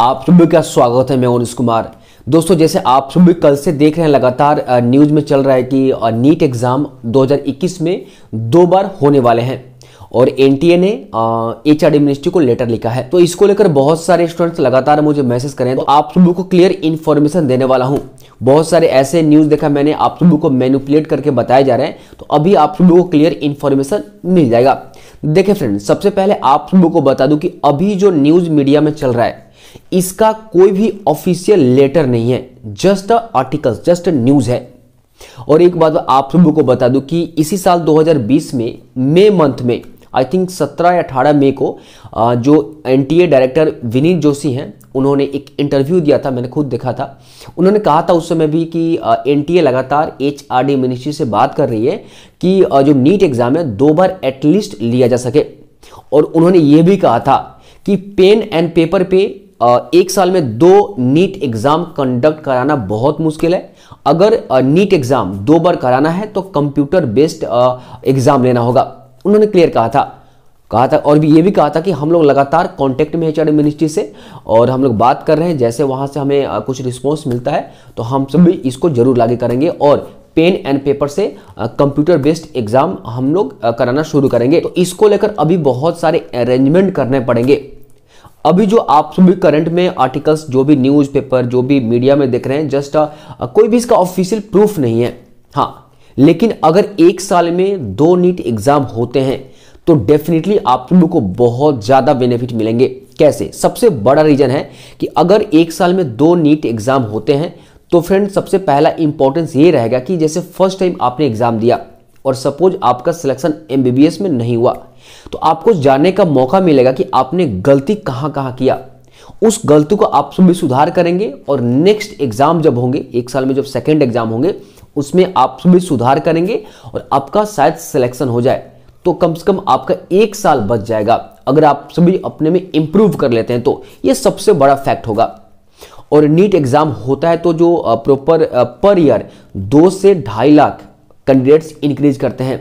आप सभी का स्वागत है मैं ओनिस कुमार दोस्तों जैसे आप सभी कल से देख रहे हैं लगातार न्यूज़ में चल रहा है कि नीट एग्ज़ाम 2021 में दो बार होने वाले हैं और एन ने एच आर मिनिस्ट्री को लेटर लिखा है तो इसको लेकर बहुत सारे स्टूडेंट्स लगातार मुझे मैसेज करें तो आप सभी को क्लियर इन्फॉर्मेशन देने वाला हूँ बहुत सारे ऐसे न्यूज़ देखा मैंने आप सभी को मैनुपुलेट करके बताए जा रहे हैं तो अभी आप सभी को क्लियर इन्फॉर्मेशन मिल जाएगा देखिए फ्रेंड सबसे पहले आप सभी को बता दूं कि अभी जो न्यूज़ मीडिया में चल रहा है इसका कोई भी ऑफिशियल लेटर नहीं है जस्ट आर्टिकल जस्ट न्यूज़ है और एक बात आप सभी को बता दूं कि इसी साल 2020 में मई मंथ में आई थिंक 17 या 18 मई को जो एनटीए डायरेक्टर विनीत जोशी हैं उन्होंने एक इंटरव्यू दिया था मैंने खुद देखा था उन्होंने कहा था उस समय भी कि एनटीए लगातार एच मिनिस्ट्री से बात कर रही है कि जो नीट एग्ज़ाम है दो बार एटलीस्ट लिया जा सके और उन्होंने यह भी कहा था कि पेन एंड पेपर पे एक साल में दो नीट एग्ज़ाम कंडक्ट कराना बहुत मुश्किल है अगर नीट एग्ज़ाम दो बार कराना है तो कंप्यूटर बेस्ड एग्ज़ाम लेना होगा उन्होंने क्लियर कहा था कहा था और भी ये भी कहा था कि हम लोग लगातार कांटेक्ट में एच मिनिस्ट्री से और हम लोग बात कर रहे हैं जैसे वहां से हमें कुछ रिस्पॉन्स मिलता है तो हम सभी इसको जरूर लागू करेंगे और पेन एंड पेपर से कंप्यूटर बेस्ड एग्जाम हम लोग कराना शुरू करेंगे तो इसको लेकर अभी बहुत सारे अरेंजमेंट करने पड़ेंगे अभी जो आप सभी करंट में आर्टिकल्स जो भी न्यूज़पेपर जो भी मीडिया में देख रहे हैं जस्ट uh, कोई भी इसका ऑफिशियल प्रूफ नहीं है हाँ लेकिन अगर एक साल में दो नीट एग्ज़ाम होते हैं तो डेफिनेटली आप लोगों को बहुत ज़्यादा बेनिफिट मिलेंगे कैसे सबसे बड़ा रीज़न है कि अगर एक साल में दो नीट एग्ज़ाम होते हैं तो फ्रेंड सबसे पहला इंपॉर्टेंस ये रहेगा कि जैसे फर्स्ट टाइम आपने एग्ज़ाम दिया और सपोज आपका सिलेक्शन एम में नहीं हुआ तो आपको जानने का मौका मिलेगा कि आपने गलती कहां कहां किया उस गलती को आप सभी सुधार करेंगे और नेक्स्ट एग्जाम जब होंगे एक साल में जब सेकेंड एग्जाम होंगे उसमें आप सभी सुधार करेंगे और आपका शायद सिलेक्शन हो जाए तो कम से कम आपका एक साल बच जाएगा अगर आप सभी अपने में इंप्रूव कर लेते हैं तो यह सबसे बड़ा फैक्ट होगा और नीट एग्जाम होता है तो जो प्रॉपर पर ईयर दो से ढाई लाख कैंडिडेट्स इंक्रीज करते हैं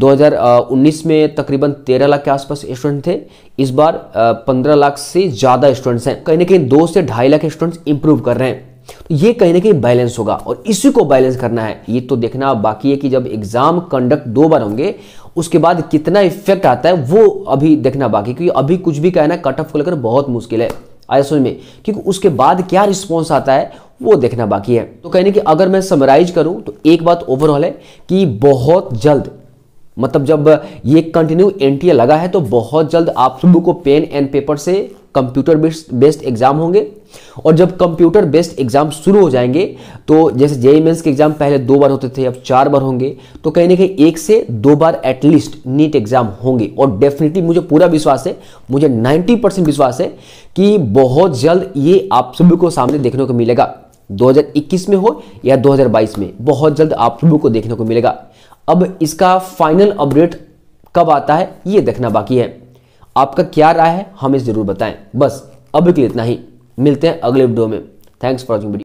2019 में तकरीबन 13 लाख के आसपास स्टूडेंट थे इस बार 15 लाख से ज़्यादा स्टूडेंट्स हैं कहीं ना कहीं दो से ढाई लाख स्टूडेंट्स इंप्रूव कर रहे हैं तो ये कहीं ना कहीं बैलेंस होगा और इसी को बैलेंस करना है ये तो देखना बाकी है कि जब एग्ज़ाम कंडक्ट दो बार होंगे उसके बाद कितना इफेक्ट आता है वो अभी देखना बाकी क्योंकि अभी कुछ भी कहना कट ऑफ को लेकर बहुत मुश्किल है आया समझ में क्योंकि उसके बाद क्या रिस्पॉन्स आता है वो देखना बाकी है तो कहने की अगर मैं समराइज करूं तो एक बात ओवरऑल है कि बहुत जल्द मतलब जब ये कंटिन्यू एन लगा है तो बहुत जल्द आप सबों को पेन एंड पेपर से कंप्यूटर बेस्ड एग्जाम होंगे और जब कंप्यूटर बेस्ड एग्जाम शुरू हो जाएंगे तो जैसे जेई मेन्स e के एग्जाम पहले दो बार होते थे अब चार बार होंगे तो कहीं ना कहीं एक से दो बार एटलीस्ट नीट एग्जाम होंगे और डेफिनेटली मुझे पूरा विश्वास है मुझे 90 परसेंट विश्वास है कि बहुत जल्द ये आप सभी को सामने देखने को मिलेगा 2021 में हो या 2022 में बहुत जल्द आप लोगों को देखने को मिलेगा अब इसका फाइनल अपडेट कब आता है ये देखना बाकी है आपका क्या राय है हमें ज़रूर बताएं बस अब के लिए इतना ही मिलते हैं अगले वीडियो में थैंक्स फॉर वॉचिंग